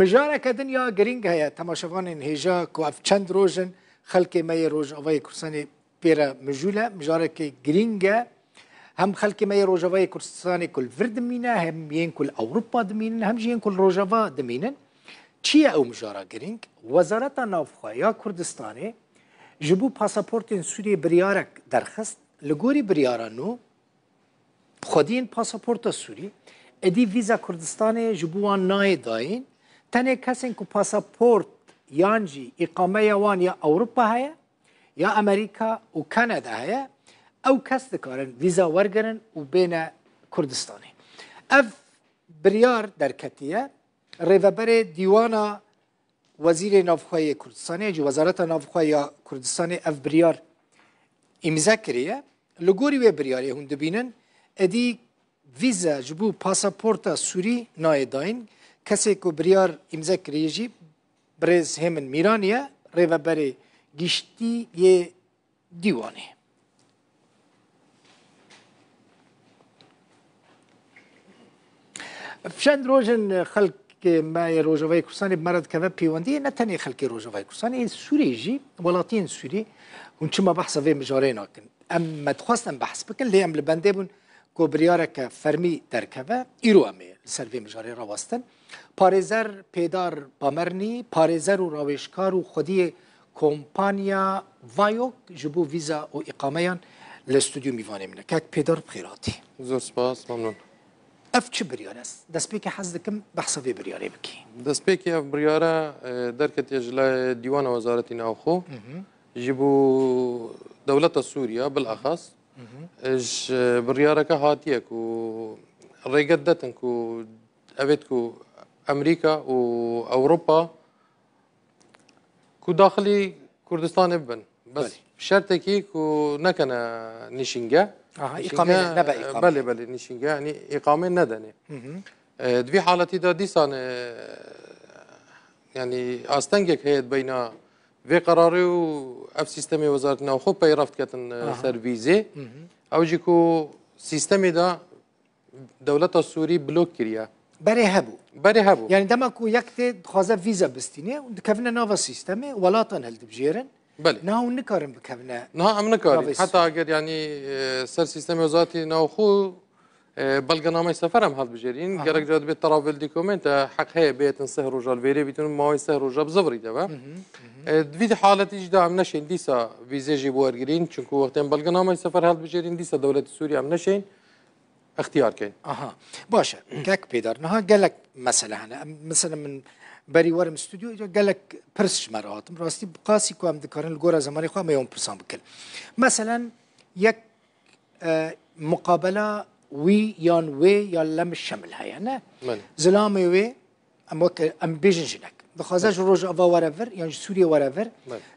مجارەکەدن یا گرنگ هەیە تەماشەوانین هێژا کو ئەف چەند ڕۆژن خەلکی مەیە ڕۆژەوەی کورسانی پێرە مژولە مژارێکی گرینگە هەم خەلکی مەیە ڕۆژەوەی کوردستانی کولڤر دمینە هەم یەن کول ئەوروپا دمینن هەم ژیان کول ڕۆژەوە دمینن چییە ئەو مژارە گرنگ وەزارەتە ناوخوایا کوردستانی ji بû pasaportên Sûriyê biryarek derxist li gorî biryara nû xwediyên pasaporta Sûrî edî vîza Kurdistanê ji bo wan nayê dayîn تنها کسین که پاسپورت یانجی اقامه یوان یا اروپا هیا یا امریکا و کانادا هیا او کس دکارن ویزا ورگرن و بین کردستانی اف بریار در کتیه ریوبر دیوانا وزیر نافخوای کردستانی جو وزارت نافخوای کردستان اف بریار امضا کریه لگوری و بریاری هون دبینن ادی ویزا جبو پاسپورت سوری نایداین کسی و بریار امضا ئیمزە کرێژی برێز هێمن میرانە ڕێبەبەرێ گشتی یێ دیوانێ فشند ڕۆژن خەک مای ڕۆژەوەی کوردستانی مەرەکەەوە پەیوەندی نە تەنێ خەکی ڕۆژەوەی کسانی سوریجی ولاتین سوری اون چما ما بحث ناکن ئەم مەدخواستن اما بکەن بحث بکن لە بەندێ بوون کو بریارک فرمی درکوه ایرو امه سر وی مجاری راواستن پارزر پیدار بامرنی پارزر و راویشکار و خودی کمپانیا وایوک جبو ویزا و اقامه یان لستودیو میوانه منه که پیدار بخیراتی زور سپاس ممنون اف چه بریار است دست پیک حز دکم بحثا وی بریاره بکی دست پیک اف بریاره درکت یجلا دیوان وزارت ناوخو جبو دولت سوریا بالاخص ژ بڕیارەکە هاتیەک و ڕێگەت دەتن و ئەوێت و ئەمریکا و ئەوروپا کو داخلی کوردستانê ببن بەس شەرتێکی و نەکەنە نیشینگە بەێ بەێ نیشینگە نی ئقامێ نەدەنێ دوی حالەتیدا دیسانێ ینی ئاستەنگێک هەیەت بینا وی قراره و اف سیستم وزارت ناخو پیرفت کتن سر ویزه او جی کو سیستم دا دولت سوری بلوک کریه بره هبو بره هبو یعنی دما کو یک ته خوازه ویزا بستینه دکونه ناو سیستم ولاتن هل دبجیرن بله نه اون نکارم بکنه نه هم نکاریم حتی اگر یعنی سر سیستم وزارت ناخو بلگەنامەی سەفەرم هەڵبژێرین گەرەك جات بێت تەراڤل دیکۆمنتە حق هەیە بێتن سه ڕۆژال بێرێ بتون ماوەی سه ڕۆژە بزڕی دەبە اه، دوید حالەتیشدا ئەم نەشین دیسا ویزێژی بۆ وەرگین چونکو وەختێن بەلگەنامەی سەفەر هەڵبژێرین دیسە دەوڵەتی سووری ئەم نەشین آها ئاها باشە گەک نها گەلک مەسەلە هەنە مثلە من بری وارم استودیو ستودیو گلک پرسش مرا مەراتم راستی بقاسی که هم دکارن گۆرە زمانی خواه مەوەم پرسان بکل مثلا یک اه، مقابله وی یان وی یا لم شمل هەیە نه زلامی وێ ئەمە ئەم بێژن ژنک بخوازش ڕۆژ ئەوا وەرەڤر یان سووری وەرەڤر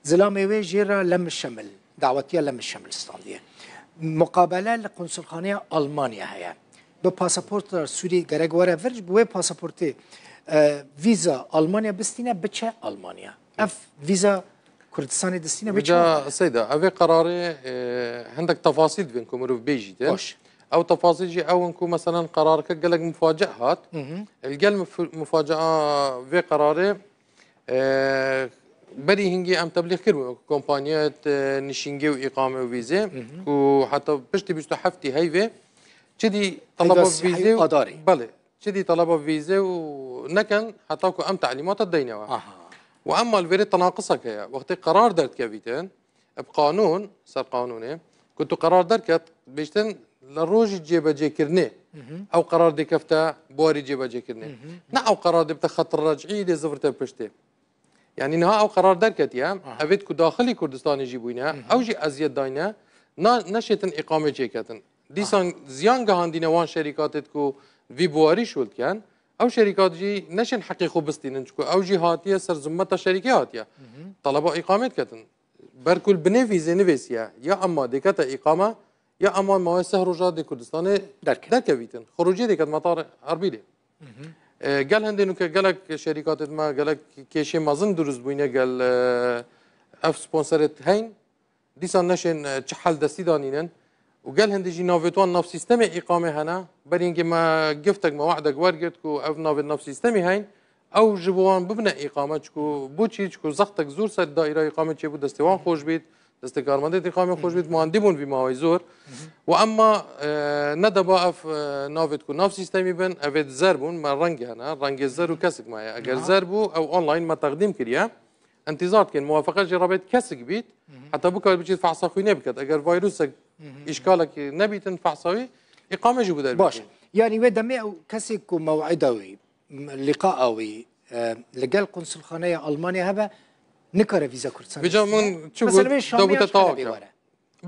زلامی وێ ژێرە لەم شمل داوەتیە لەم شملستان دیە مقابلە لە قونسڵخانەیە ئەلمانیا هەیە بە پاسەپۆرت سووری گەرەک وەرەڤر بێ پاسەپۆرتی ویزا ئەلمانیا بستینە بچە ئەلمانیا ئەف ویزا کوردستانی دەستینە بجا سەیدا ئەوێ قرارێ هەندێک تەفاسیت بن کۆمەرۆ بێژی دەش. او تفاصيل او نكون مثلا قرارك قالك مفاجاه هات القال مفاجاه في قراري آه، بري هنجي ام تبليغ كل كومبانيات آه، نشينجي واقامه وفيزا وحتى باش تبي تحفتي هاي في هفتی طلبوا فيزا طلب ویزه قداری بله چدی طلب ام تعليمات الدينية اها واما الفيري تناقصك كيا وقت قرار درت كافيتن بقانون صار قانوني كنت قرار درت بيشتن لە ڕۆژی جێبەجێکردنێ ئەو قرار دەکەفتە بواری جێبەجێکردنێ نه ئەو قرار دەبتە خەتڕەجعی دێ زەورتە پشتێ یعنی نها ئەو قرار دەرکەتیە ئەوێت کو داخلی کوردستانیژی بووینە ئەوژی ئەزیەت داینە نەشێتن ئقامە جێکەتن دیسان زیان گەهاندینەوان شەریکاتت و وی بواری شولکەن ئەو شەریکاتجی نەشێن حەقی خۆ بستینن چکو ئەو جی هاتیە سەرزممەتە شەریکی هاتیە تەڵەبە ئیقامێت کەتن بەرکل بنێوی زێنەوێسیە یا ئەمما دەکەتە ئیقامە یا اما مؤسسه هروجا دي كردستان درك درك بيتن خروجي دي مطار اربيلي قال هندي نو قالك شركات ما قالك كيشي مازن دروز بوينه قال اف سبونسرت هين ديسان نشن چحل دستي دانينن وقال هندي جي نافيتوان ناف سيستم اقامه هنا برينك ما قفتك ما وعدك ورقت كو اف نافيت ناف سيستم هين او جبوان ببنا اقامه چكو بوچي چكو زختك زور سر دائره اقامه چي بو دستوان خوش بيت خوش مەدەی مهندی بون بی بیماوەی زور و ئەمما اه، نەدەبا اف اه، ناوێت کو ناو سیستمی بن زر بون بوون مە ڕەنگیانە ڕەنگە زر و کسک مایە اگر زر بو او آنلاین ما تقدیم کریم انتظار كان موافقه جربت كسك بيت حتى بك بچید فحصا خوی نبكت اگر فيروسك اشكالك نبیتن فحصوي اقامه جو بدل باش يعني ودمي كسك وموعدوي لقاءوي اه، قنصل القنصلخانيه المانيا هبه نكره فيزا کردند. بجا من شو تا تاوكا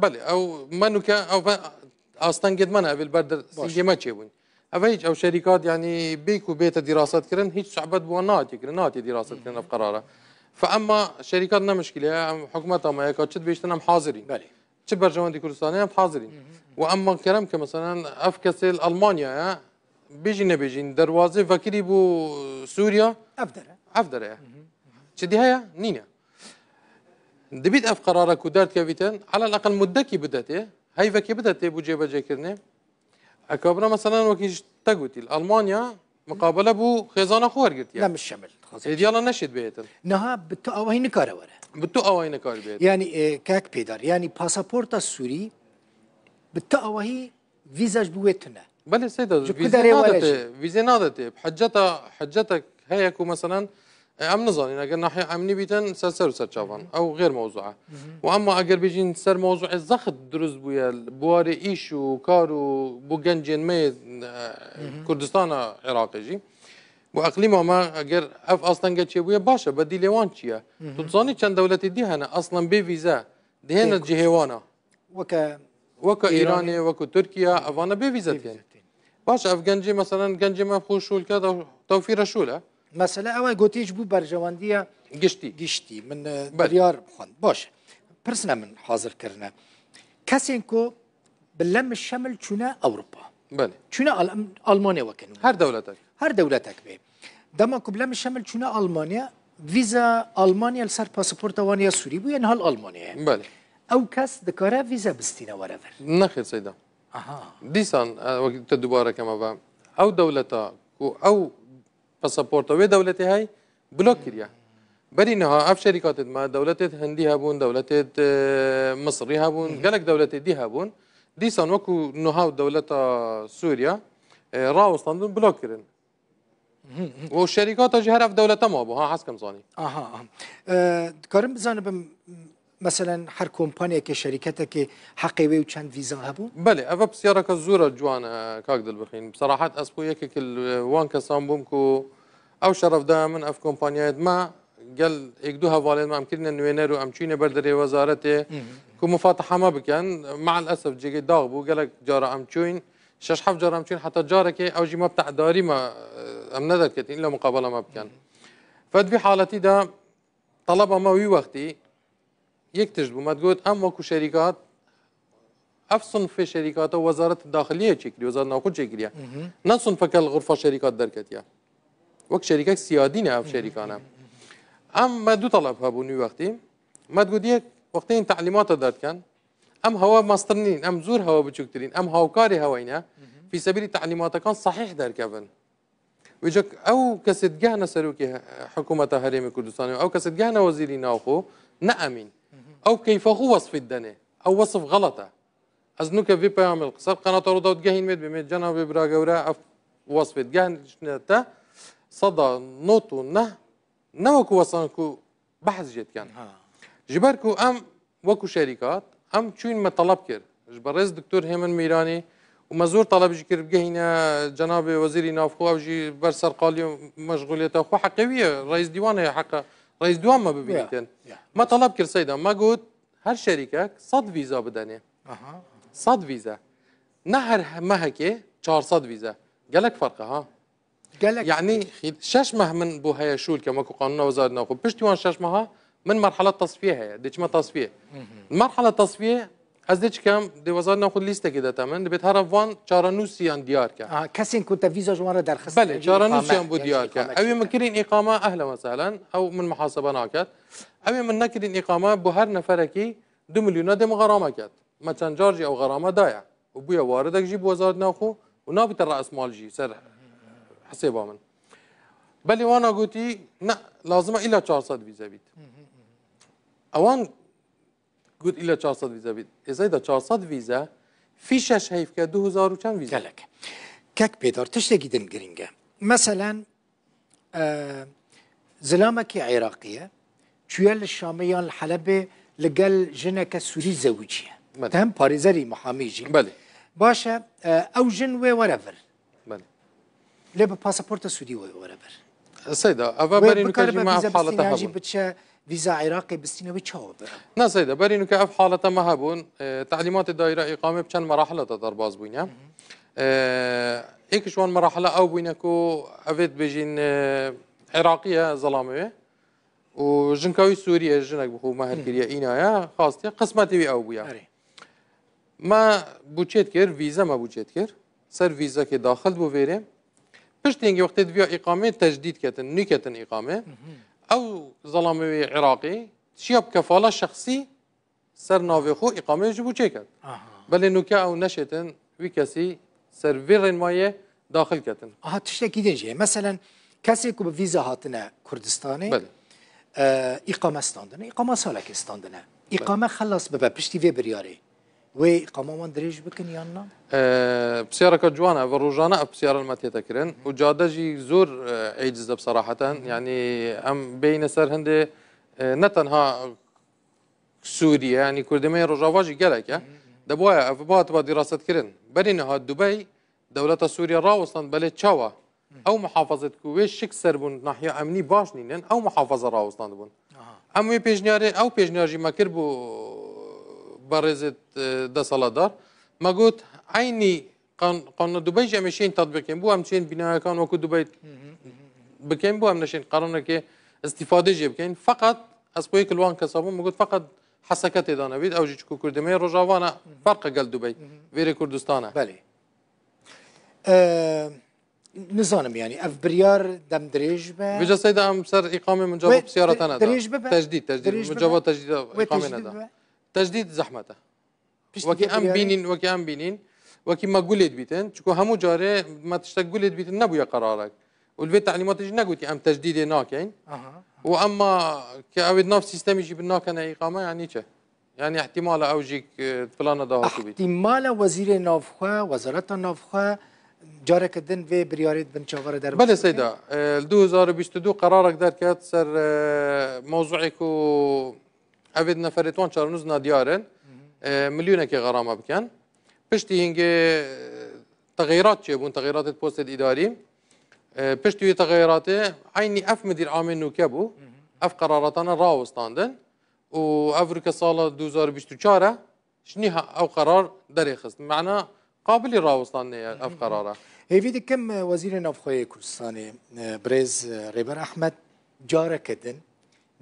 بله او که او اصلا قد منها بالبرد سيجي ما تشيبون افيج او شركات يعني بيكو بیت دراسات كرن هيك صعبت بو ناتی کردن ناتی دراسات كرن في قراره فاما شركاتنا مشكله حكومتها ما بیشتر بيشتنا حاضرين بله چه جوانی کردستانی هم حاضرین و اما کردم که مثلا اف کسل المانیا بیجی نبیجین دروازه فکری بو سوریا افدره افدره چه دیهای نینه دەبیت ئەف قرارە کودار کەویتن على لەقل مدەکی بدەتێ هەیڤکی بدەتێ بۆ جێبەجێکردنێ ئەکبرا مەسەەن وەکیش تەگوتی ئەلمانیا مقابله بو خزانه خور گرت يعني لا مش شمل ديالا نشد بيت نها بتو اوين كار ورا بتو اوين كار بيت يعني كاك بيدار يعني باسابورتا سوري بتو اوهي فيزاج بويتنا بل سيدا فيزا نادت فيزا نادت حجتها حجتك هيك مثلا ام نزانین اگر ناحیه امنی بیتن سر سر سر چاوان او غیر موضوعه و اما اگر بجین سر موضوع زخت دروز بویا بوار ایش و کار و بو گنجین می اه، کردستان عراقی جی و اقلیم ما اگر اف اصلا گچی بویا باشه بدی لیوان چیه تو زانی چند دولتی دی هنه اصلا بی ویزا دهن جهوانا وكا وک ایران وک ترکیه اوانا بی ویزا باشه اف گنجی مثلا گنجی ما خوشول کدا توفیر شوله مەسلە ئەوە گوتیش بوو بەرژەوەندیە گشتی گشتی من بەریار بخۆن باش پرسنە من حاضرکردە کەسێن کۆ بلەم شەمل چونە ئەوروپا چونە ئەلمانیا وەکەن هەر دەولەتێک هەر دەولەتێک بێ دەما کو بلەم شەمل چونە ئەلمانیا ویزا ئەلمانیا لەسەر پاسپۆرتەوانە سووری بوو هەڵ ئەلمانیا ئەو کەس دکارە ویزا بستینەوەرەەر نەخێت سەدا دیسان دوبارەکەمەوە ئەو دەولەتە ئەو پاسپورتavê dewletê hay blok kiriye. Berî niha ev şerîkatê me dewletê hindî hebûn, dewletê Misrî hebûn, gelek dewletê dî hebûn. Dîsan weku nihav dewleta Sûriya rawstandin blok kirin. و شرکات جهر اف دولت ما بو ها حس کم زانی آها دکارم بزنه بم مثلا کمپانی که شرکت که حقی و چند ویزا هەبوو بەێ ئەە پرسیارەکە زۆرە جوان کاک دەبخین سەراحات ئەسپ یەکێک وان کەسان بووم او شرف ده من اف کۆمپانیایت ما گەل ئێک دوو ما مامکردە نوێنەر و ئەم چینە بەردەێ وەزارەتێ کو ما بکن مع الاسف جێگەی داغ بوو گەلک جارە ئەم چوین شش حەف جارم ما حتا جارێکی ئەوژی مە بتەعداریمە مقابله ما بکن فد بکەن حالتي ده طلب ما وی وقتي یەکتش بوو مەگوت ئەم وەکو شەریکات ئەف سنفی شەریکاتە وەزارەت داخلیە چێکری وزارت ناخود چێکریە نەسن فەکە لە غرفە شەریکات دەرکەتە وەک شەریکە سیادینە ئەف شەریکانە ئەم مە دوو وقتی هەبوو نوی وەختی مەگووت یەک وەختین تعلیماتە دەرکەن ئەم هەوا ماسترنین ئەم زۆر هەوا بچووکترین ئەم هاوکاری هەوەینە في سبيل كان صحيح دركبن ويجاك او كسدجهنا سلوكي حكومه هريم كردستان او كسدجهنا وزيري ناخو نأمين او کیفه وصف الدنه او وصف غلطه از نوکە وی پامل قسە قەنەتەوەدا گەهینێت بمێت جەناو بێبرا گەورە ئەف وەصفێت گەهێتە سەدا نۆت و نە نەوەکو وەسانکو بەحزیێتیان ها ژبەرکو ئەم وەکو شەریکات ئەم چوینمە تەڵب کرد ji بەڕێز دکتۆر هێمن میرانی ومە زۆر تەڵەبژی کرد بگەهینە جەنابێ وەزیری نافخواژی بەر سەرقالی و مەشغولێتە خو حەقەویە ڕیز دیوانەیە حەقە رئيس دوام ڕیز دواممە ببینێتن مە تەڵب کرسەیدا مەگوت هەر شەریکەک سەد ویزا بدەنێ سەد ویزە نە هەر هەمەهەکێ 400 فيزا ویزە گەلک فەرقەها يعني شش مه من بو هيا شو كما قانون وزارة النقل بشتي وان شش مها من مرحلة تصفية هي ديش ما تصفية المرحلة التصفية Ez de çıkam de vazarna xud listekê de temin dibê her van çaranûsiyan diyar ke. Kesên ku te vîza ji wan re derxist. Belê çaranûsiyan bû diyar ke. Ew ê min kirîn îqama ehle meselen ew min mihasebe naket. Ew ê min nekirîn îqama bu her neferekî 2 milyona dê min xerama ket. Me çend car jî ew xerama daye. û bûye waridek jî bi wezarna xû û nabîte reesmal jî ser hesêba min. Belê wana gotî ne lazima îla 400 vîze bît. Ewan گوت ئیلە 400 ویزە بیت ئێزایدا 400 ویزە فی شش هەیفکە 2000 چەند ویزە لەکە کەک پێدار تشتێکی دن گرنگە مەسەلەن اه، زلامەکی عێراقیە چوە لە شامیان حەلەبێ لەگەل ژنەکە سووری زەوجیە مەدەم اه، او جن بەێ باشە ئەو ژن با وەرەبر لێ بە پاسەپۆرتە سوودی وەرەبەر سەدا ئەوە بەرین کار بچە فيزا عراقي بالسنه وچاو نه سيدا باري نو كاف حالة ما هبون اه، تعليمات الدائره اقامه بشان مراحل تضرباز بوينه هيك اه، شوان مراحلة او بوينكو أفيد بيجين اه، عراقيه ظلامه وجنكاوي سوريا جنك بخو مهر كريا اينايا خاصتي قسمتي بي او بويا ما بوچيت كير فيزا ما بوچيت كير سر فيزا كي داخل بو فيري پشتینگی وقت دویا اقامه كتن نو كتن اقامه ئەو زەڵامەوەی عێراقی چیە بکەفاالە شخصی سەر ناوێخۆ ئیقامەیەش بوو چێکرد بەێ نوکە ئەو نەشێتن وی کەسی سەروێ ڕێنمایە داخلکەتن ها تشتێکی دێژێ مەمثلەن کەسێک و بە ویزە هاتنە کوردستانی ئیقامەستاندنە ئیقامە ساڵێکستاندنە ئیقامە خلاص ببە پشتی وێ بریاری وي قاما دریج دريج بكن يانا بسيارة كجوانا فروجانا بسيارة الماتيتا كرن وجادا جي زور عجزة بصراحة يعني أم بين سر هندي نتنها سوريا يعني كردمي رجاواجي جالك دبوايا أفبات دراسة كرن ها دبي دولة سوريا راوصلا بلد شاوا أو محافظة كويت شك سربون ناحية أمني باش نينن أو محافظة راوصلا بون أم بيجنياري أو بيجنياري ما كربو بارزة آه، دا صلادار ما قلت عيني قانون دبي جامشين تطبيق بو امشين بناء كان وكو دبي بكين بو امشين قرانا كي استفادة جيبكين فقط اسبوي كل وان كسابو ما قلت فقط حسكت دانا بيد او جيكو كردمي رجاوانا فرق قال دبي فيري كردستانا بلي اه، نزانم يعني اف بريار دم دريج با بجا سيدا ام سر اقامة من جواب سيارة انا تجديد تجديد من جواب تجديد اقامة انا تجدید زحمته وەکی ئەم بینین وەکی ئەم بینین وەکیمە گولێت بیتن چکو هەموو جارێ مەتشتە گولێت بیتن نەبووە قەرارێک ولبێ تعلیماتش نەگوتی ئەم تجدیدێ ناکەین و ئەمما کە ئەوێت ناف سیستەمیشی بناکەنە ئیقامە یانی چە یعنی احتیمالە ئەوژێک فلانە داهاتو بیت احتیمالە وەزیرێ نافخوا وەزارەتە نافخوا جارێکە دن وێ بریارێت بنچوەرە دەر بەە سەیدا 2022 قرارێک دەرکات سەر مۆزوعێک و ئەوێت نەفرێتوان چارنووز نادیارن میلیونێکی غەرامە بکەن پشتی هینگێ تغیرات چێبوون تغیراتت پۆستت ئیداری پشتی تغیراتێ عینی ئەف مدیر ئامێن نوکە بوو ئەف قەراراتانە ڕوەستاندن و ئەفریکە ساڵە 2024 شنی ئەو قەرار دەرێخست معنا قابلی ڕوەستانەیە ئەف قەرارە هێوی دکەم وەزیرە نەفخۆی کوردستانی برێز ڕێبەر ئەحمد جارەکەدن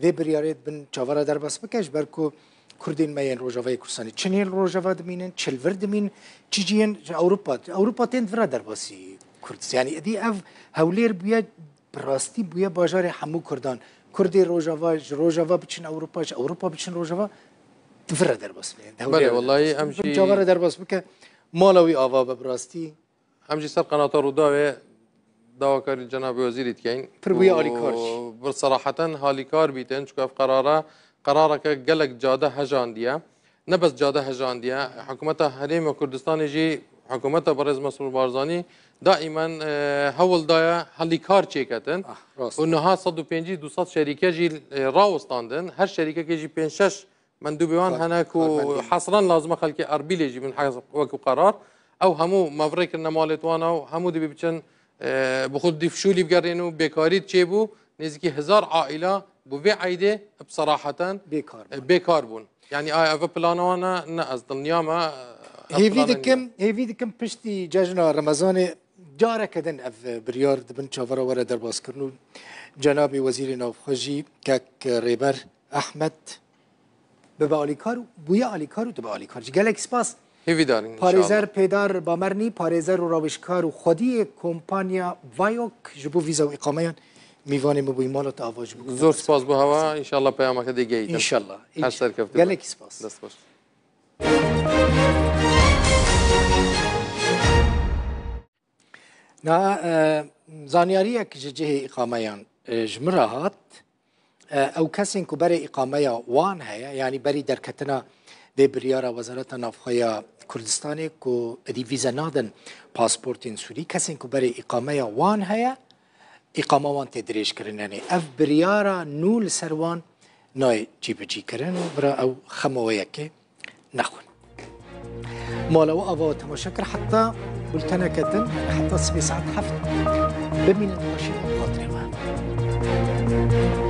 وی بریارید بن چاورا در بس بکش برکو کردین مین روجاوی کورسانی چنین روجاوا دمینن چلور دمین چیجین اوروبا اوروبا تند ورا در باسی کردس یعنی ادی اف هولیر بیا براستی بیا بازار همو کردان کردی روجاوا روجاوا بچن اوروبا اوروبا بچن روجاوا تفرا در باس بله والله امشي جاورا در باس بک مالوی آوا براستی امشي سر قناطه روداوه داواکاری جناب وزیری دکەین پربووی ئالیکار بسەراحەتەن هالیکار بیتن چکە قەرارە قەرارەکە گەلک جادە هەژاندیە نەبەست جادە هەژاندیە حکوومەتە هەرێمە کوردستانی ژی حکوومەتە بەڕێز مەسول بارزانانی دائیمان هەوڵدایە هەلی کار چێکەتن نها 150 200 شەریکەژی ڕوەستاندن هەر شەریکەکەژی 5 مندوبیوان هەناک و حەسران لازمە خەلکی ئەربیلێژی من حەز وەکو قەرار ئەو هەموو مەڤڕێکردنە ماڵێتوانە و هەموو دەبی بچن بە خود دیفشولی بگەڕێن و بێکاریت چێ بوو نزیکی هزار عائلا بۆ بێ عیدێ بسەراحەتەن بێکار بوون ینی ئایا ئەە پلانەوانە نە ئەس دڵنیامە هێوی دکم هێوی دکم پشتی جژنا ڕەمەزانێ جارەکەدن ئەف بریار دبن چاوەڕە وەرە دەربازکردن و جەنابی وەزیری ناوخۆژی کەک ڕێبەر ئەحمد بە بە علیکار و بویە علیکار و دە بە علیکار گەلێک سپاس هیوی داریم پارێزەر پێدار بامەرنی پارێزەر و ڕاوشکار و خودی کۆمپانیا ڤایۆک ji بۆ ویزە و ئقامیان میوانê ببووی مالت ئاواژ زۆر سپاس بۆ هەوا ئینشاءله پەیامەکە دەگەیت ئینشاءله هەر سەرکەوت گەلێکی سپاس دەست باش زانیاریەک ji cihê ئقامیان ji min rahat ew kesên ku berê ئقاmeya wan heye yanî berî derketina دی بریار وزارت نافخای کردستان کو دی ویزا نادن پاسپورتین سوری کسی که برای اقامه وان هیا اقامه وان تدریج کرن یعنی اف بریار نول سروان نای جی بجی کرن و برا او خموه که نخون مالا و آوا تماشا کر حتی بلتنه کتن حتی سبی ساعت هفت ببینید ماشین خاطر من